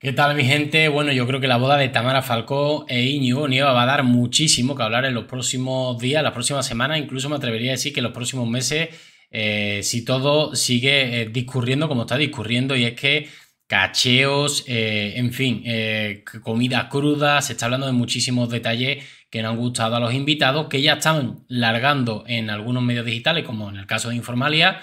¿Qué tal mi gente? Bueno, yo creo que la boda de Tamara Falcó e Iñigo Nieva va a dar muchísimo que hablar en los próximos días, las próximas semanas, incluso me atrevería a decir que en los próximos meses, eh, si todo sigue eh, discurriendo como está discurriendo, y es que cacheos, eh, en fin, comida cruda, se está hablando de muchísimos detalles que no han gustado a los invitados, que ya están largando en algunos medios digitales, como en el caso de Informalia,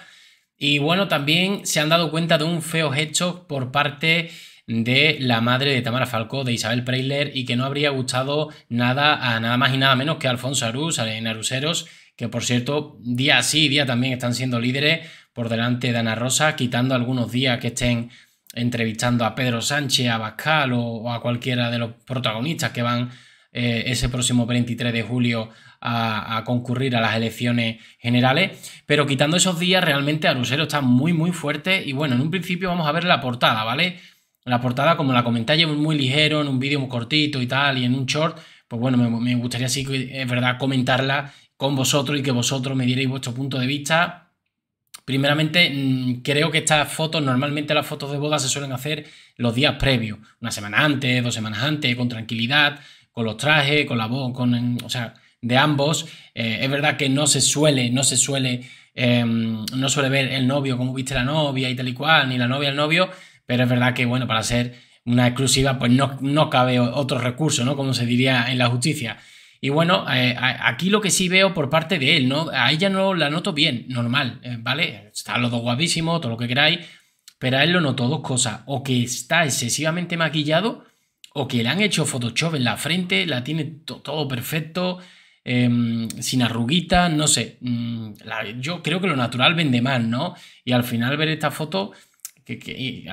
y bueno, también se han dado cuenta de un feo hecho por parte de la madre de Tamara Falcó, de Isabel Preisler, y que no habría gustado nada a nada más y nada menos que Alfonso Arús, en Aruseros, que por cierto, día sí, día también están siendo líderes por delante de Ana Rosa, quitando algunos días que estén entrevistando a Pedro Sánchez, a Bascal o, a cualquiera de los protagonistas que van eh, ese próximo 23 de julio a, concurrir a las elecciones generales. Pero quitando esos días, realmente Aruseros está muy, muy fuerte. Y bueno, en un principio vamos a ver la portada, ¿vale? la portada, como la comentáis muy ligero, en un vídeo muy cortito y tal, y en un short, pues bueno, me, gustaría sí es verdad comentarla con vosotros y que vosotros me dierais vuestro punto de vista. Primeramente, mm, creo que estas fotos, normalmente las fotos de boda se suelen hacer los días previos, una semana antes, dos semanas antes, con tranquilidad, con los trajes, con la voz, con, o sea, de ambos. Eh, es verdad que no se suele, no se suele, em, no suele ver el novio como viste la novia y tal y cual, ni la novia el novio, pero es verdad que, bueno, para ser una exclusiva, pues no, no cabe otro recurso, ¿no? Como se diría en la justicia. Y bueno, eh, aquí lo que sí veo por parte de él, ¿no? A ella no la noto bien, normal, eh, ¿vale? está los dos guapísimos, todo lo que queráis, pero a él lo noto dos cosas, o que está excesivamente maquillado, o que le han hecho Photoshop en la frente, la tiene todo perfecto, em, sin arruguitas, no sé. Mm, yo creo que lo natural vende más, ¿no? Y al final ver esta foto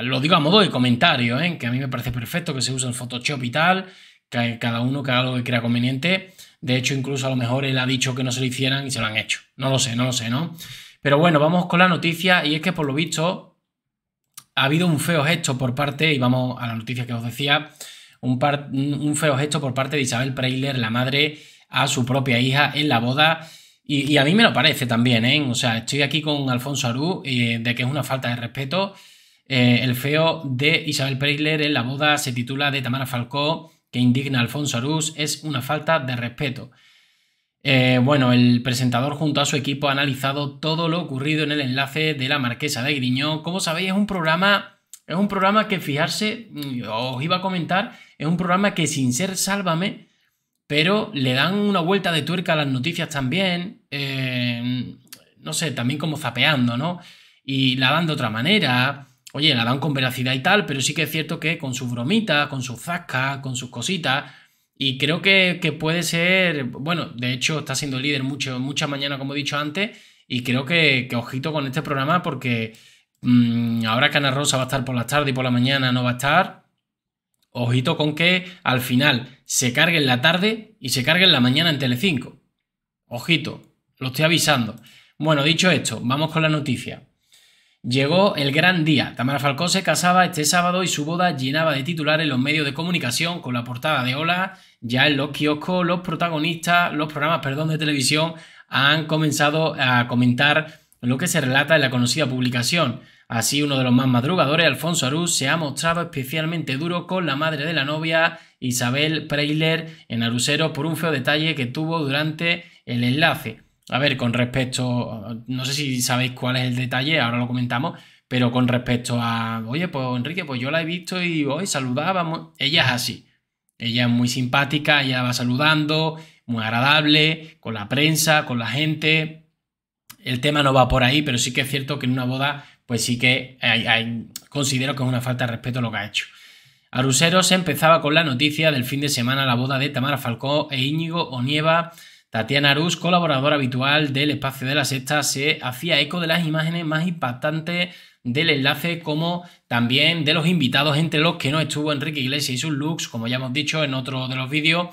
lo digo a modo de comentario, ¿eh? que a mí me parece perfecto que se use el Photoshop y tal, que cada uno que haga lo que crea conveniente. De hecho, incluso a lo mejor él ha dicho que no se lo hicieran y se lo han hecho. No lo sé, no lo sé, ¿no? Pero bueno, vamos con la noticia y es que por lo visto ha habido un feo gesto por parte, y vamos a la noticia que os decía, un, feo gesto por parte de Isabel Preiler, la madre, a su propia hija en la boda. Y, a mí me lo parece también, ¿eh? O sea, estoy aquí con Alfonso Arú eh, de que es una falta de respeto eh, el feo de Isabel Preisler en la boda se titula de Tamara Falcó, que indigna a Alfonso Arús, es una falta de respeto. Eh, bueno, el presentador junto a su equipo ha analizado todo lo ocurrido en el enlace de la Marquesa de Griñón. Como sabéis, es un programa, es un programa que fijarse, mm, os iba a comentar, es un programa que sin ser sálvame, pero le dan una vuelta de tuerca a las noticias también, eh, no sé, también como zapeando, ¿no? Y la dan de otra manera oye, dan con veracidad y tal, pero sí que es cierto que con sus bromitas, con sus zascas, con sus cositas, y creo que, que, puede ser, bueno, de hecho está siendo líder mucho, mucha mañana, como he dicho antes, y creo que, ojito con este programa porque mm, ahora ahora Ana Rosa va a estar por la tarde y por la mañana no va a estar. Ojito con que al final se cargue en la tarde y se cargue en la mañana en Telecinco. Ojito, lo estoy avisando. Bueno, dicho esto, vamos con la noticia. Llegó el gran día. Tamara Falcón se casaba este sábado y su boda llenaba de titulares los medios de comunicación con la portada de Hola. Ya en los kioscos, los protagonistas, los programas perdón, de televisión han comenzado a comentar lo que se relata en la conocida publicación. Así, uno de los más madrugadores, Alfonso Arús, se ha mostrado especialmente duro con la madre de la novia, Isabel Preiler, en Arusero, por un feo detalle que tuvo durante el enlace. A ver, con respecto, no sé si sabéis cuál es el detalle, ahora lo comentamos, pero con respecto a, oye, pues Enrique, pues yo la he visto y hoy saludábamos, ella es así. Ella es muy simpática, ella va saludando, muy agradable, con la prensa, con la gente. El tema no va por ahí, pero sí que es cierto que en una boda, pues sí que considero que es una falta de respeto lo que ha hecho. Rusero se empezaba con la noticia del fin de semana la boda de Tamara Falcó e Íñigo Onieva Tatiana Arús, colaboradora habitual del espacio de la sexta, se hacía eco de las imágenes más impactantes del enlace, como también de los invitados, entre los que no estuvo Enrique Iglesias y sus looks, como ya hemos dicho en otro de los vídeos.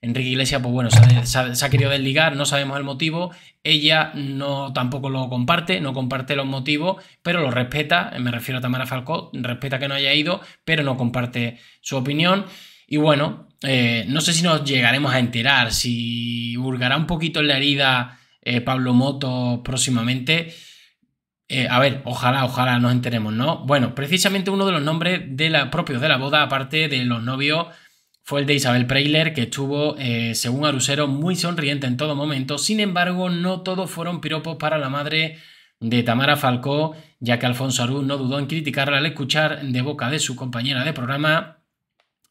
Enrique Iglesias, pues bueno, se ha, querido desligar, no sabemos el motivo. Ella no tampoco lo comparte, no comparte los motivos, pero lo respeta. Me refiero a Tamara Falcó, respeta que no haya ido, pero no comparte su opinión. Y bueno, eh, no sé si nos llegaremos a enterar, si hurgará un poquito en la herida eh, Pablo Moto próximamente. Eh, a ver, ojalá, ojalá nos enteremos, ¿no? Bueno, precisamente uno de los nombres de la, propios de la boda, aparte de los novios, fue el de Isabel Preiler, que estuvo, según Arusero, muy sonriente en todo momento. Sin embargo, no todos fueron piropos para la madre de Tamara Falcó, ya que Alfonso Arús no dudó en criticarla al escuchar de boca de su compañera de programa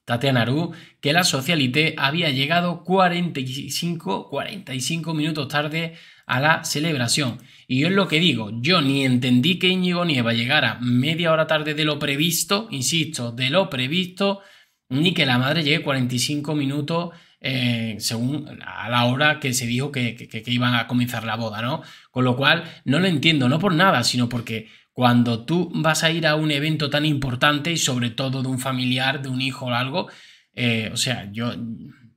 Tatiana Aru que la Socialité había llegado 45, 45 minutos tarde a la celebración. Y yo es lo que digo, yo ni entendí que Íñigo Nieva llegara media hora tarde de lo previsto, insisto, de lo previsto, ni que la madre llegue 45 minutos eh, según a la hora que se dijo que, que, iban a comenzar la boda, ¿no? Con lo cual, no lo entiendo, no por nada, sino porque cuando tú vas a ir a un evento tan importante y sobre todo de un familiar, de un hijo o algo, eh, o sea, yo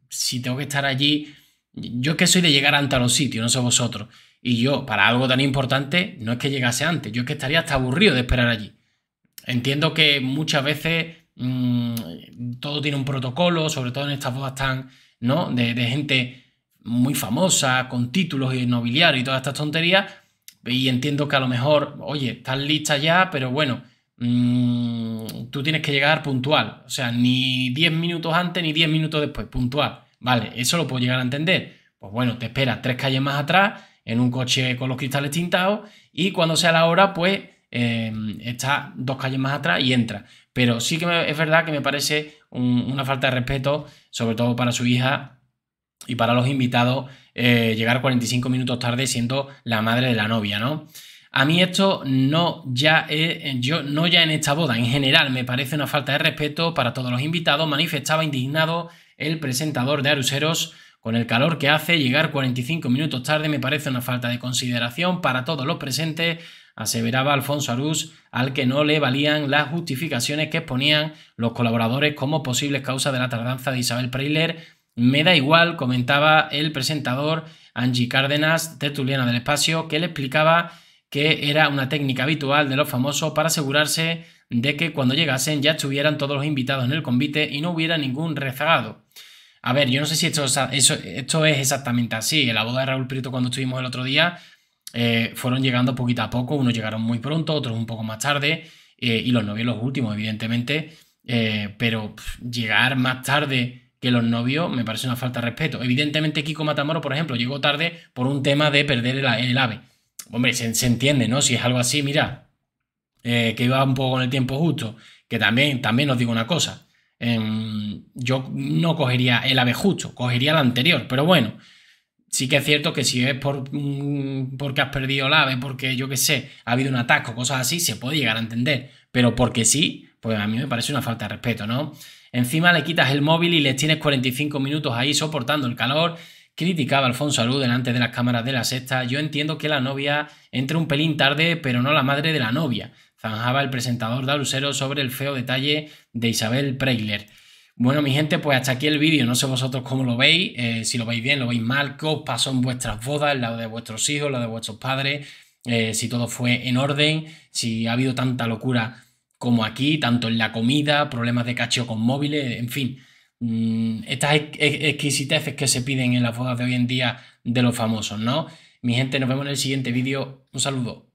si tengo que estar allí, yo que soy de llegar antes a los sitios, no sé vosotros. Y yo, para algo tan importante, no es que llegase antes, yo es que estaría hasta aburrido de esperar allí. Entiendo que muchas veces mm, todo tiene un protocolo, sobre todo en estas bodas tan, ¿no? De, de gente muy famosa, con títulos y nobiliario y todas estas tonterías, y entiendo que a lo mejor, oye, estás lista ya, pero bueno, mm, tú tienes que llegar puntual. O sea, ni 10 minutos antes ni 10 minutos después, puntual. Vale, eso lo puedo llegar a entender. Pues bueno, te esperas tres calles más atrás, en un coche con los cristales tintados, y cuando sea la hora, pues eh, está dos calles más atrás y entra. Pero sí que es verdad que me parece una falta de respeto, sobre todo para su hija, y para los invitados eh, llegar 45 minutos tarde siendo la madre de la novia, ¿no? A mí esto no ya, yo, no ya en esta boda, en general me parece una falta de respeto para todos los invitados, manifestaba indignado el presentador de Aruseros con el calor que hace, llegar 45 minutos tarde me parece una falta de consideración para todos los presentes, aseveraba Alfonso Arús, al que no le valían las justificaciones que exponían los colaboradores como posibles causas de la tardanza de Isabel Preiler me da igual, comentaba el presentador Angie Cárdenas, tertuliana del espacio, que le explicaba que era una técnica habitual de los famosos para asegurarse de que cuando llegasen ya estuvieran todos los invitados en el convite y no hubiera ningún rezagado. A ver, yo no sé si esto, eso, es exactamente así. En la boda de Raúl Prieto cuando estuvimos el otro día eh, fueron llegando poquito a poco, unos llegaron muy pronto, otros un poco más tarde eh, y los novios los últimos, evidentemente, eh, pero llegar más tarde que los novios me parece una falta de respeto. Evidentemente, Kiko Matamoro, por ejemplo, llegó tarde por un tema de perder el, ave. Hombre, se, entiende, ¿no? Si es algo así, mira, eh, que iba un poco con el tiempo justo, que también, también os digo una cosa. Em, yo no cogería el ave justo, cogería la anterior, pero bueno, sí que es cierto que si es por, mm, porque has perdido el ave, porque yo qué sé, ha habido un o cosas así, se puede llegar a entender. Pero porque sí, pues a mí me parece una falta de respeto, ¿no? Encima le quitas el móvil y le tienes 45 minutos ahí soportando el calor. Criticaba Alfonso Alú delante de las cámaras de la sexta. Yo entiendo que la novia entre un pelín tarde, pero no la madre de la novia. Zanjaba el presentador de sobre el feo detalle de Isabel Preiler. Bueno, mi gente, pues hasta aquí el vídeo. No sé vosotros cómo lo veis, eh, si lo veis bien, lo veis mal, qué os pasó en vuestras bodas, la de vuestros hijos, la de vuestros padres, eh, si todo fue en orden, si ha habido tanta locura como aquí, tanto en la comida, problemas de cacho con móviles, en fin, mm, estas exquisiteces que se piden en las bodas de hoy en día de los famosos, ¿no? Mi gente, nos vemos en el siguiente vídeo. Un saludo.